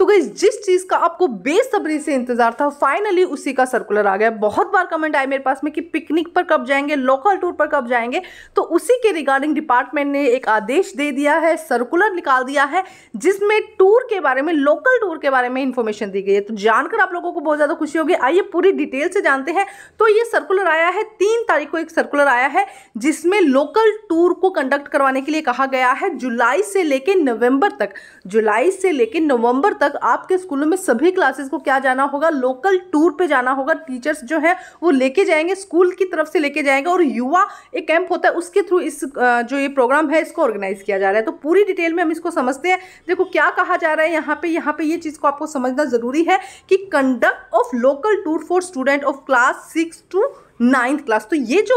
तो गई जिस चीज़ का आपको बेसब्री से इंतजार था फाइनली उसी का सर्कुलर आ गया बहुत बार कमेंट आए मेरे पास में कि पिकनिक पर कब जाएंगे लोकल टूर पर कब जाएंगे तो उसी के रिगार्डिंग डिपार्टमेंट ने एक आदेश दे दिया है सर्कुलर निकाल दिया है जिसमें टूर के बारे में लोकल टूर के बारे में इंफॉर्मेशन दी गई है तो जानकर आप लोगों को बहुत ज़्यादा खुशी होगी आइए पूरी डिटेल से जानते हैं तो ये सर्कुलर आया है तीन तारीख को एक सर्कुलर आया है जिसमें लोकल टूर को कंडक्ट करवाने के लिए कहा गया है जुलाई से लेकर नवंबर तक जुलाई से लेकर नवंबर तक तक आपके स्कूलों में सभी क्लासेस को क्या जाना होगा लोकल टूर पे जाना होगा टीचर्स जो है वो लेके जाएंगे स्कूल की तरफ से लेके जाएंगे और युवा एक कैंप होता है उसके थ्रू इस जो ये प्रोग्राम है इसको ऑर्गेनाइज किया जा रहा है तो पूरी डिटेल में हम इसको समझते हैं देखो क्या कहा जा रहा है यहाँ पे यहाँ पे ये चीज़ को आपको समझना ज़रूरी है कि conduct of local tour for student of class six to ninth class तो ये जो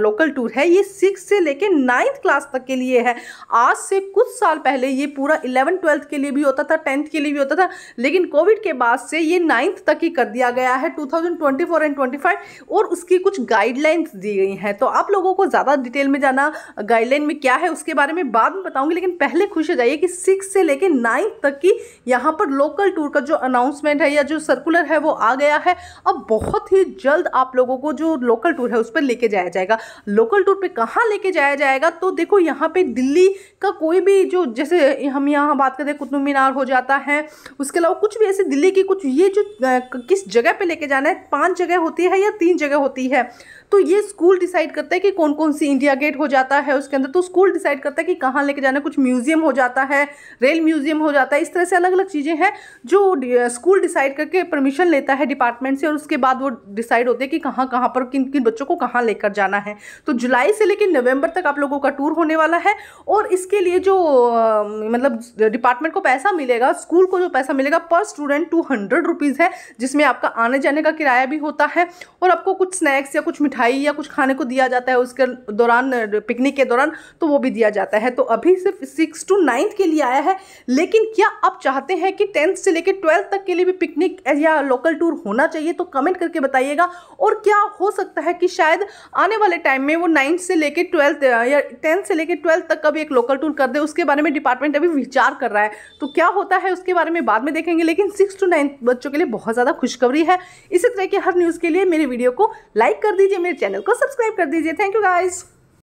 लोकल टूर है ये सिक्स से लेके नाइन्थ क्लास तक के लिए है आज से कुछ साल पहले ये पूरा इलेवन ट्वेल्थ के लिए भी होता था टेंथ के लिए भी होता था लेकिन कोविड के बाद से ये नाइन्थ तक ही कर दिया गया है two thousand twenty four and twenty five और उसकी कुछ गाइडलाइंस दी गई हैं तो आप लोगों को ज़्यादा डिटेल में जाना गाइडलाइन में क्या है उसके बारे में बाद में बताऊंगी लेकिन पहले खुश हो जाइए कि सिक्स से लेकर नाइन्थ तक की यहाँ पर लोकल टूर का जो अनाउंसमेंट है या जो सर्कुलर है वो आ गया है अब बहुत ही जल्द आप लोगों को जो लोकल टूर है उस पर लेके जाया जाएगा लोकल टूर पे कहाँ लेके जाया जाएगा तो देखो यहाँ पे दिल्ली का कोई भी जो जैसे हम यहाँ बात करते हैं कुतुब मीनार हो जाता है उसके अलावा कुछ भी ऐसे दिल्ली की कुछ ये जो किस जगह पर लेके जाना है पाँच जगह होती है या तीन जगह होती है तो ये स्कूल डिसाइड करता है कि कौन कौन सी इंडिया गेट हो जाता है उसके अंदर तो स्कूल डिसाइड करता है कि कहाँ लेके जाना है कुछ म्यूज़ियम हो जाता है रेल म्यूज़ियम हो जाता है इस तरह से अलग अलग चीज़ें हैं जो स्कूल डिसाइड करके परमिशन लेता है डिपार्टमेंट से और उसके बाद वो डिसाइड होते हैं कि कहाँ कहाँ कहाँ पर किन किन बच्चों को कहाँ लेकर जाना है तो जुलाई से लेकर नवंबर तक आप लोगों का टूर होने वाला है और इसके लिए जो मतलब डिपार्टमेंट को पैसा मिलेगा स्कूल को जो पैसा मिलेगा पर स्टूडेंट टू हंड्रेड रुपीज़ है जिसमें आपका आने जाने का किराया भी होता है और आपको कुछ स्नैक्स या कुछ मिठाई या कुछ खाने को दिया जाता है उसके दौरान पिकनिक के दौरान तो वो भी दिया जाता है तो अभी सिर्फ सिक्स टू नाइन्थ के लिए आया है लेकिन क्या आप चाहते हैं कि टेंथ से लेकर ट्वेल्थ तक के लिए भी पिकनिक या लोकल टूर होना चाहिए तो कमेंट करके बताइएगा और क्या हो सकता है कि शायद आने वाले टाइम में वो नाइन्थ से लेकर ट्वेल्थ या टेंथ से लेकर ट्वेल्थ तक का भी एक लोकल टूर कर दे उसके बारे में डिपार्टमेंट अभी विचार कर रहा है तो क्या होता है उसके बारे में बाद में देखेंगे लेकिन सिक्स टू नाइन्थ बच्चों के लिए बहुत ज़्यादा खुशखबरी है इसी तरह की हर न्यूज़ के लिए मेरे वीडियो को लाइक कर दीजिए मेरे चैनल को सब्सक्राइब कर दीजिए थैंक यू गाइज़